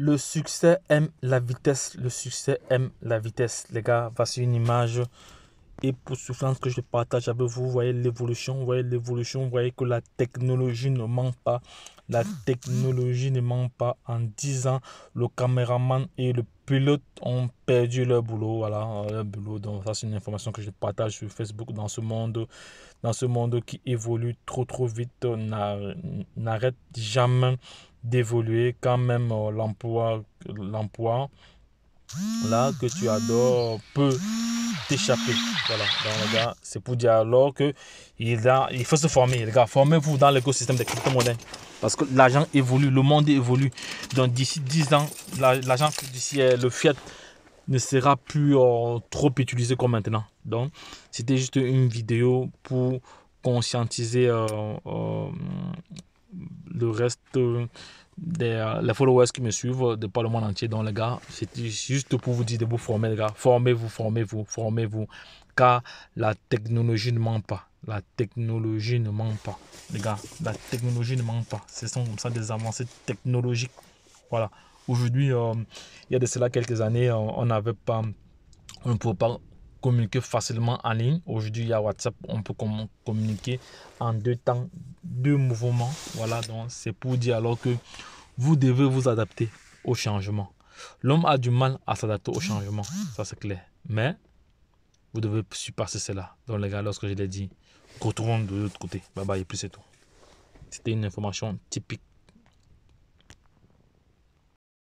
le succès aime la vitesse. Le succès aime la vitesse. Les gars, voici une image et pour souffrance que je partage avec vous. Vous voyez l'évolution, vous voyez l'évolution, vous voyez que la technologie ne manque pas. La ah, technologie ne manque pas. En 10 ans, le caméraman et le pilote ont perdu leur boulot. Voilà, leur boulot. Donc, ça, c'est une information que je partage sur Facebook dans ce monde, dans ce monde qui évolue trop, trop vite. N'arrête jamais d'évoluer quand même euh, l'emploi, l'emploi là que tu adores peut t'échapper. Voilà. Donc, les c'est pour dire alors que il, a, il faut se former. il gars, formez-vous dans l'écosystème des crypto-monnaies. Parce que l'argent évolue, le monde évolue. Donc, d'ici 10 ans, l'argent, d'ici euh, le fiat ne sera plus euh, trop utilisé comme maintenant. Donc, c'était juste une vidéo pour conscientiser le reste des les followers qui me suivent de par le monde entier. Donc, les gars, c'est juste pour vous dire de vous former, les gars. Formez-vous, formez-vous, formez-vous. Car la technologie ne ment pas. La technologie ne ment pas. Les gars, la technologie ne ment pas. Ce sont comme ça des avancées technologiques. Voilà. Aujourd'hui, euh, il y a de cela quelques années, euh, on n'avait pas on ne pouvait pas communiquer facilement en ligne. Aujourd'hui, il y a WhatsApp, on peut communiquer en deux temps, deux mouvements. Voilà, donc c'est pour dire alors que vous devez vous adapter au changement. L'homme a du mal à s'adapter au changement, ça c'est clair. Mais vous devez surpasser cela. Donc les gars, lorsque je l'ai dit, retournons de l'autre côté. Bye bye, et plus c'est tout. C'était une information typique